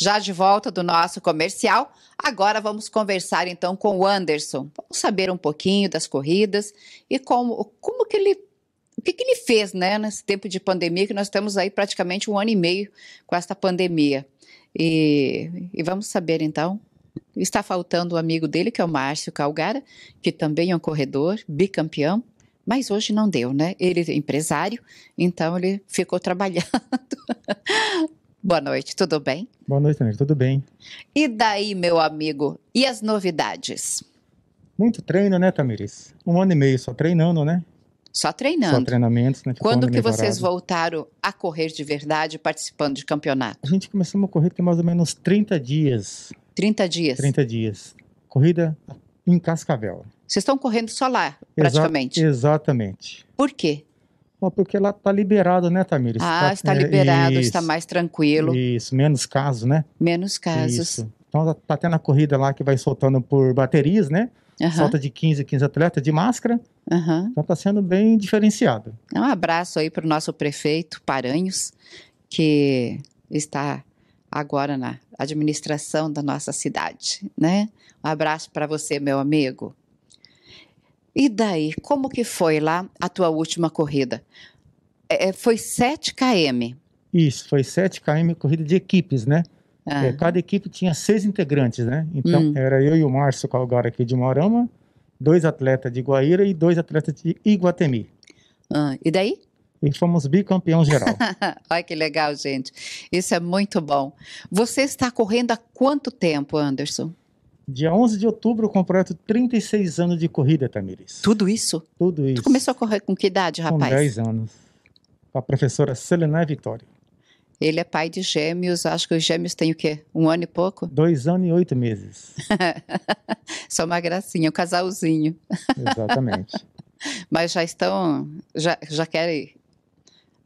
Já de volta do nosso comercial, agora vamos conversar então com o Anderson. Vamos saber um pouquinho das corridas e como, como que ele o que, que, ele fez né, nesse tempo de pandemia, que nós estamos aí praticamente um ano e meio com esta pandemia. E, e vamos saber então. Está faltando o um amigo dele, que é o Márcio Calgara, que também é um corredor, bicampeão, mas hoje não deu, né? Ele é empresário, então ele ficou trabalhando. Boa noite, tudo bem? Boa noite, Ana, tudo bem. E daí, meu amigo, e as novidades? Muito treino, né, Tamiris? Um ano e meio só treinando, né? Só treinando. Só treinamentos, né? Ficou Quando que vocês voltaram a correr de verdade, participando de campeonato? A gente começou a correr tem mais ou menos 30 dias. 30 dias? 30 dias. Corrida em Cascavel. Vocês estão correndo só lá, praticamente? Exa exatamente. Por quê? porque ela está liberada, né, Tamires? Ah, tá, está é, liberado, está mais tranquilo. Isso, menos casos, né? Menos casos. Isso. Então tá, tá tendo a corrida lá que vai soltando por baterias, né? Uhum. Solta de 15 15 atletas de máscara. Uhum. Então tá sendo bem diferenciado. Então, um abraço aí para o nosso prefeito Paranhos, que está agora na administração da nossa cidade, né? Um abraço para você, meu amigo. E daí, como que foi lá a tua última corrida? É, é foi 7 km. Isso, foi 7 km corrida de equipes, né? Ah. É, cada equipe tinha seis integrantes, né? Então hum. era eu e o Márcio Calgara aqui de Morama, dois atletas de Guaíra e dois atletas de Iguatemi. Ah, e daí? E fomos bicampeão geral. Olha que legal, gente. Isso é muito bom. Você está correndo há quanto tempo, Anderson? Dia 11 de outubro, completo 36 anos de corrida, Tamires. Tudo isso? Tudo isso. Tu começou a correr com que idade, rapaz? Com 10 anos. Com a professora Selenay Vitória. Ele é pai de gêmeos, acho que os gêmeos têm o quê? Um ano e pouco? Dois anos e oito meses. Só uma gracinha, um casalzinho. Exatamente. Mas já estão, já, já querem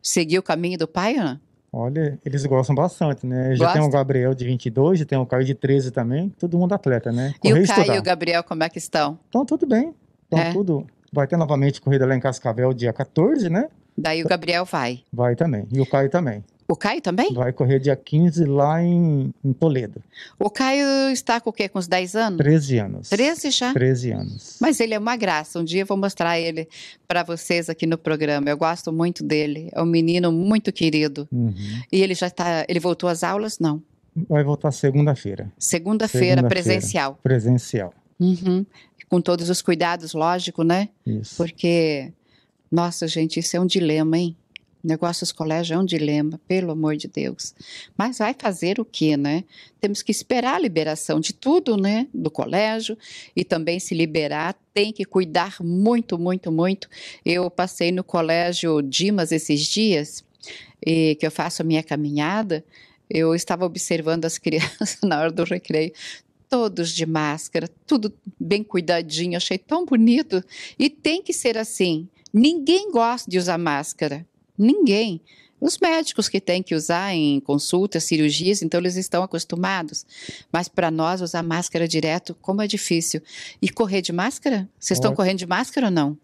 seguir o caminho do pai, não? não? Olha, eles gostam bastante, né? Já Gosta? tem o Gabriel de 22, já tem o Caio de 13 também. Todo mundo atleta, né? Correr e o Caio e o Gabriel, como é que estão? Estão tudo bem. Estão é. tudo. Vai ter novamente corrida lá em Cascavel dia 14, né? Daí o tá. Gabriel vai. Vai também. E o Caio também. O Caio também? Vai correr dia 15 lá em, em Toledo. O Caio está com o quê? Com os 10 anos? 13 anos. 13 já? 13 anos. Mas ele é uma graça. Um dia eu vou mostrar ele para vocês aqui no programa. Eu gosto muito dele. É um menino muito querido. Uhum. E ele já está. Ele voltou às aulas? Não. Vai voltar segunda-feira. Segunda-feira, segunda presencial. Presencial. Uhum. Com todos os cuidados, lógico, né? Isso. Porque, nossa, gente, isso é um dilema, hein? Negócios colégio é um dilema, pelo amor de Deus. Mas vai fazer o quê, né? Temos que esperar a liberação de tudo, né? Do colégio e também se liberar, tem que cuidar muito, muito, muito. Eu passei no colégio Dimas esses dias, que eu faço a minha caminhada. Eu estava observando as crianças na hora do recreio, todos de máscara, tudo bem cuidadinho, achei tão bonito. E tem que ser assim. Ninguém gosta de usar máscara. Ninguém. Os médicos que têm que usar em consultas, cirurgias, então eles estão acostumados. Mas para nós usar máscara direto, como é difícil. E correr de máscara? Vocês estão correndo de máscara ou não?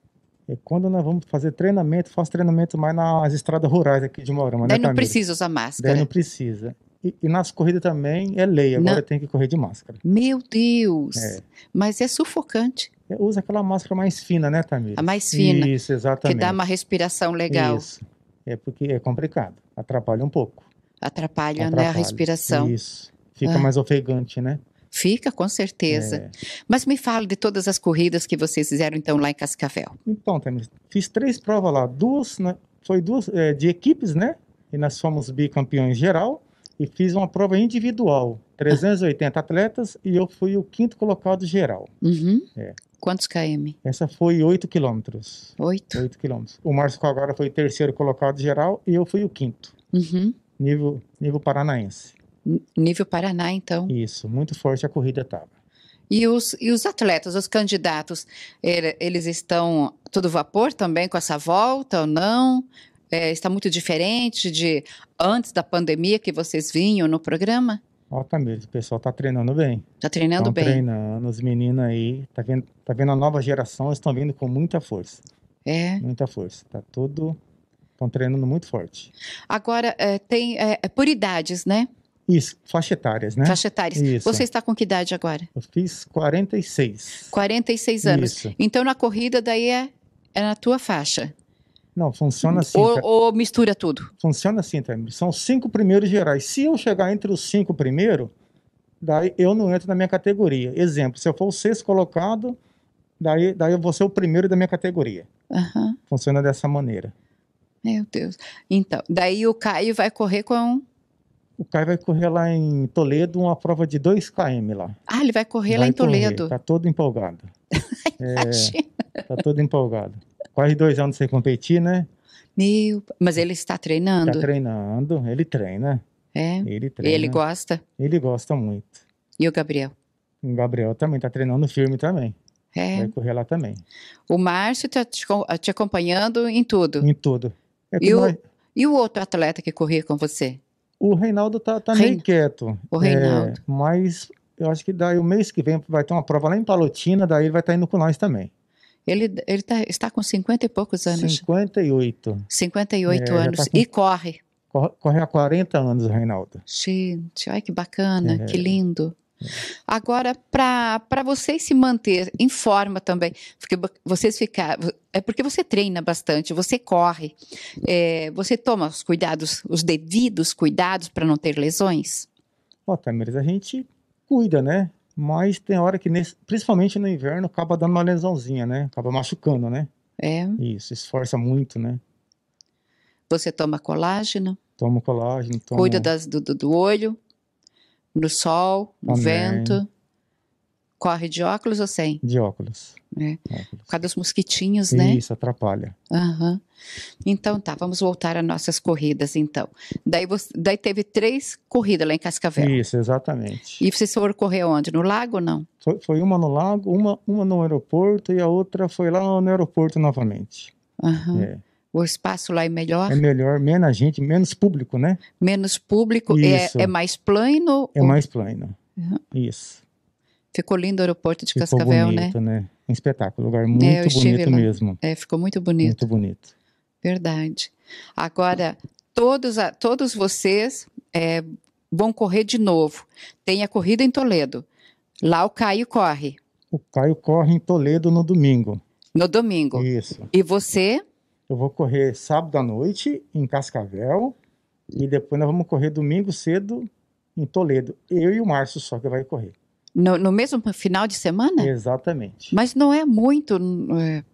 É, quando nós vamos fazer treinamento, faço treinamento mais nas estradas rurais aqui de Morama. Né, Daí né, não Camila? precisa usar máscara. Daí não precisa. E, e nas corridas também é lei, agora não. tem que correr de máscara. Meu Deus! É. Mas é sufocante. É, usa aquela máscara mais fina, né, Tamir? A mais fina. Isso, exatamente. Que dá uma respiração legal. Isso é porque é complicado, atrapalha um pouco. Atrapalha, atrapalha. né, a respiração. Isso. Fica ah. mais ofegante, né? Fica, com certeza. É. Mas me fale de todas as corridas que vocês fizeram, então, lá em Cascavel. Então, Temis, fiz três provas lá. Duas, né, foi duas é, de equipes, né? E nós fomos bicampeões geral. E fiz uma prova individual, 380 atletas e eu fui o quinto colocado geral. Uhum. É. Quantos km? Essa foi 8 quilômetros. 8? 8 quilômetros. O Márcio agora foi o terceiro colocado geral e eu fui o quinto. Uhum. Nível, nível paranaense. N nível Paraná, então. Isso, muito forte a corrida estava. E os, e os atletas, os candidatos, eles estão todo vapor também com essa volta ou não? É, está muito diferente de antes da pandemia que vocês vinham no programa? Ó, mesmo. o pessoal tá treinando bem. Tá treinando Tão bem. treinando, os meninos aí, tá vendo, tá vendo a nova geração, estão vindo com muita força. É. Muita força. Tá tudo, estão treinando muito forte. Agora, é, tem, é, é, por idades, né? Isso, faixa etárias, né? Faixa etárias. Isso. Você está com que idade agora? Eu fiz 46. 46 anos. Isso. Então, na corrida, daí é, é na tua faixa. Não, funciona assim. Ou, ou, mistura tudo? Funciona assim, também. São cinco primeiros gerais. Se eu chegar entre os cinco primeiros, daí eu não entro na minha categoria. Exemplo, se eu for o sexto colocado, daí, daí eu vou ser o primeiro da minha categoria. Uhum. Funciona dessa maneira. Meu Deus. Então, daí o Caio vai correr com. O Caio vai correr lá em Toledo uma prova de 2 km lá. Ah, ele vai correr vai lá em Toledo. Está Tá todo empolgado. é, tá todo empolgado quase dois anos sem competir, né? Meu, mas ele está treinando. Está treinando, ele treina. É. Ele treina. Ele gosta? Ele gosta muito. E o Gabriel? O Gabriel também está treinando firme também. É. Vai correr lá também. O Márcio está ah, te, acompanhando em tudo. Em tudo. É e, o, nós... e o outro atleta que corria com você? O Reinaldo tá, tá Rein... meio quieto. O Reinaldo. É, mas eu acho que daí o mês que vem vai ter uma prova lá em Palotina, daí ele vai estar tá indo com nós também. Ele, ele tá, está com 50 e poucos anos. 58. 58 é, anos. Tá com... E corre. Corre há 40 anos, Reinaldo. Gente, olha que bacana, é. que lindo. É. Agora, para vocês se manter em forma também, porque vocês ficar é porque você treina bastante, você corre, é, você toma os cuidados, os devidos cuidados para não ter lesões? Ó, Tamiris, a gente cuida, né? Mas tem hora que, nesse, principalmente no inverno, acaba dando uma lesãozinha, né? Acaba machucando, né? É. Isso, esforça muito, né? Você toma colágeno? Tomo colágeno, tomo... Cuida das, do, do olho, no sol, no Amém. vento corre de óculos ou sem? De óculos. É. óculos. Por causa dos mosquitinhos, né? Isso, atrapalha. Uhum. Então tá, vamos voltar às nossas corridas então. Daí, você, daí teve três corridas lá em Cascavel. Isso, exatamente. E vocês foram correr onde? No lago ou não? Foi, foi, uma no lago, uma, uma no aeroporto e a outra foi lá no aeroporto novamente. Uhum. É. O espaço lá é melhor? É melhor, menos gente, menos público, né? Menos público, é, Isso. é, é mais plano? É ou... mais plano. Uhum. Isso. Ficou lindo o aeroporto de ficou Cascavel, né? bonito, né? né? Um espetáculo, um lugar é, muito é, bonito lá. mesmo. É, ficou muito bonito. Muito bonito. Verdade. Agora, todos, todos vocês é, vão correr de novo. Tem a corrida em Toledo. Lá o Caio corre. O Caio corre em Toledo no domingo. No domingo. Isso. E você? Eu vou correr sábado à noite em Cascavel. E depois nós vamos correr domingo cedo em Toledo. Eu e o Márcio só que vai correr. No, no, mesmo final de semana? Exatamente. Mas não é muito. É,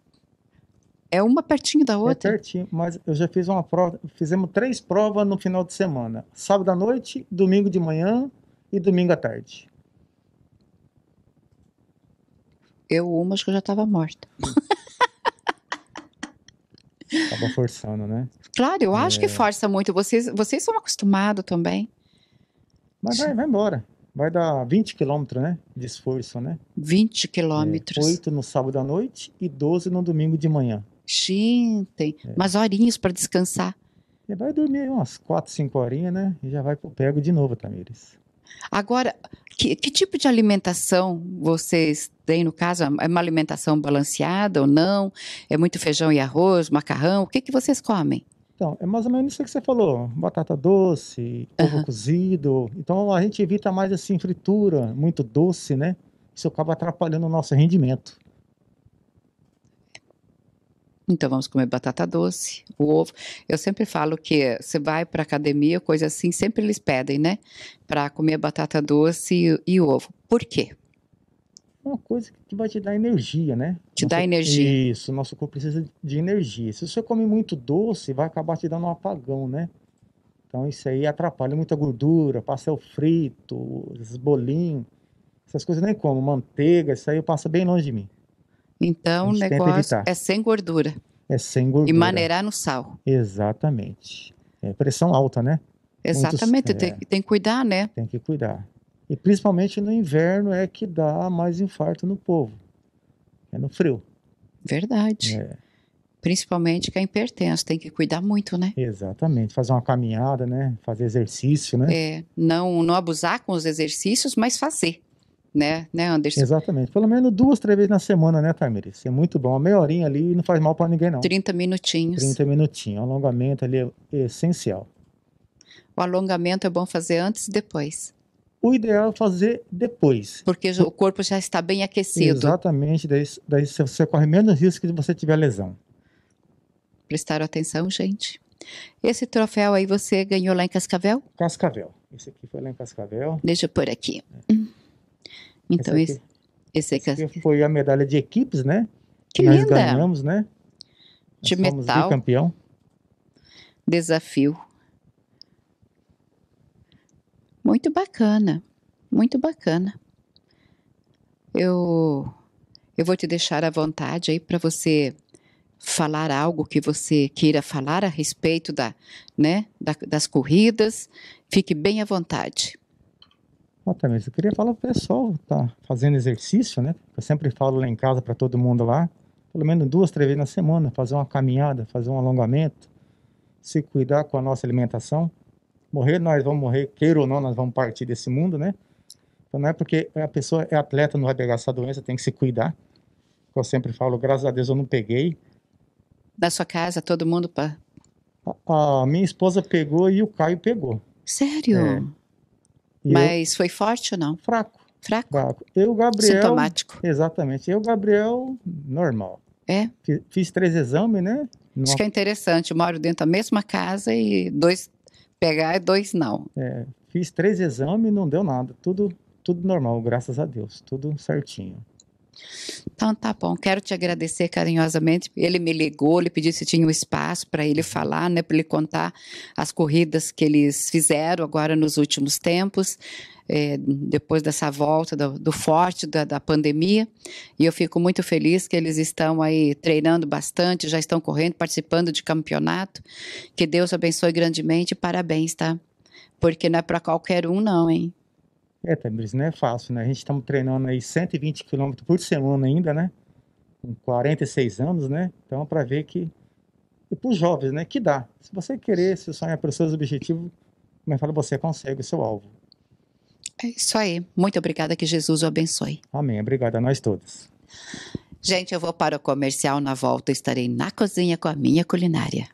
é uma pertinho da é outra. É pertinho, mas eu já fiz uma prova. Fizemos três provas no final de semana: sábado à noite, domingo de manhã e domingo à tarde. Eu, uma, acho que eu já estava morta. Estava forçando, né? Claro, eu acho é... que força muito. Vocês, vocês são acostumados também. Mas vai, vai embora vai dar 20 quilômetros, né? De esforço, né? 20 é, quilômetros. É, 8 no sábado à noite e 12 no domingo de manhã. Gente, é. mas horinhas para descansar. Você vai dormir umas 4, 5 horinhas, né? E já vai pro pego de novo, Tamires. Agora, que, que, tipo de alimentação vocês têm, no caso? É uma alimentação balanceada ou não? É muito feijão e arroz, macarrão? O que, que vocês comem? Então, é mais ou menos isso que você falou, batata doce, ovo uhum. cozido. Então a gente evita mais assim fritura muito doce, né? Isso acaba atrapalhando o nosso rendimento. Então vamos comer batata doce, o ovo. Eu sempre falo que você vai para academia, coisa assim, sempre eles pedem, né? Para comer batata doce e, e ovo. Por quê? É uma coisa que vai te dar energia, né? Te nosso, dá energia. Isso, nosso corpo precisa de energia. Se você come muito doce, vai acabar te dando um apagão, né? Então isso aí atrapalha muita gordura, pastel frito, esses bolinhos, essas coisas nem como, manteiga, isso aí passa bem longe de mim. Então o negócio é sem gordura. É sem gordura. E maneirar no sal. Exatamente. É pressão alta, né? Exatamente, Muitos, é. tem, é, tem que cuidar, né? Tem que cuidar. E principalmente no inverno é que dá mais infarto no povo. É no frio. Verdade. É. Principalmente quem pertence, tem que cuidar muito, né? Exatamente, fazer uma caminhada, né? Fazer exercício, né? É, não, não abusar com os exercícios, mas fazer, né, né, Anderson? Exatamente, pelo menos duas, três vezes na semana, né, Tamiris? É muito bom, uma meia horinha ali não faz mal para ninguém, não. 30 minutinhos. 30 minutinhos, o alongamento ali é essencial. O alongamento é bom fazer antes e depois o ideal é fazer depois. Porque o corpo já está bem aquecido. Exatamente, daí, daí você corre menos risco de você tiver lesão. Prestaram atenção, gente? Esse troféu aí você ganhou lá em Cascavel? Cascavel. Esse aqui foi lá em Cascavel. Deixa eu pôr aqui. É. Então, esse, esse, esse, esse aqui foi a medalha de equipes, né? Que, que nós linda. ganhamos, né? De nós metal. campeão. Desafio muito bacana, muito bacana. Eu eu vou te deixar à vontade aí para você falar algo que você queira falar a respeito da, né, da, das corridas. Fique bem à vontade. Bom, Tamires, eu queria falar para o pessoal tá fazendo exercício, né? Eu sempre falo lá em casa para todo mundo lá, pelo menos duas, três vezes na semana, fazer uma caminhada, fazer um alongamento, se cuidar com a nossa alimentação morrer, nós vamos morrer, queira ou não, nós vamos partir desse mundo, né? Então não é porque a pessoa é atleta, não vai pegar essa doença, tem que se cuidar. Eu sempre falo, graças a Deus eu não peguei. Da sua casa, todo mundo? Pá. A, a minha esposa pegou e o Caio pegou. Sério? É. Mas eu, foi forte ou não? Fraco. Fraco? Fraco. Eu, Gabriel... Sintomático. Exatamente. Eu, Gabriel, normal. É? Fiz, fiz três exames, né? Numa... que é interessante. Eu moro dentro da mesma casa e dois pegar é dois não. É, fiz três exames e não deu nada. Tudo, tudo normal, graças a Deus. Tudo certinho. Então tá bom, quero te agradecer carinhosamente. Ele me ligou, ele pediu se tinha um espaço para ele falar, né, para ele contar as corridas que eles fizeram agora nos últimos tempos. É, depois dessa volta do, do forte da, da, pandemia. E eu fico muito feliz que eles estão aí treinando bastante, já estão correndo, participando de campeonato. Que Deus abençoe grandemente. Parabéns, tá? Porque não é para qualquer um, não, hein? É, Tamires, não é fácil, né? A gente estamos treinando aí 120 km por semana ainda, né? Com 46 anos, né? Então, para ver que. E para os jovens, né? Que dá. Se você querer, se sonhar é para os seus objetivos, como eu falo, você consegue o seu alvo. É isso aí. Muito obrigada, que Jesus o abençoe. Amém. Obrigada a nós todos. Gente, eu vou para o comercial. Na volta estarei na cozinha com a minha culinária.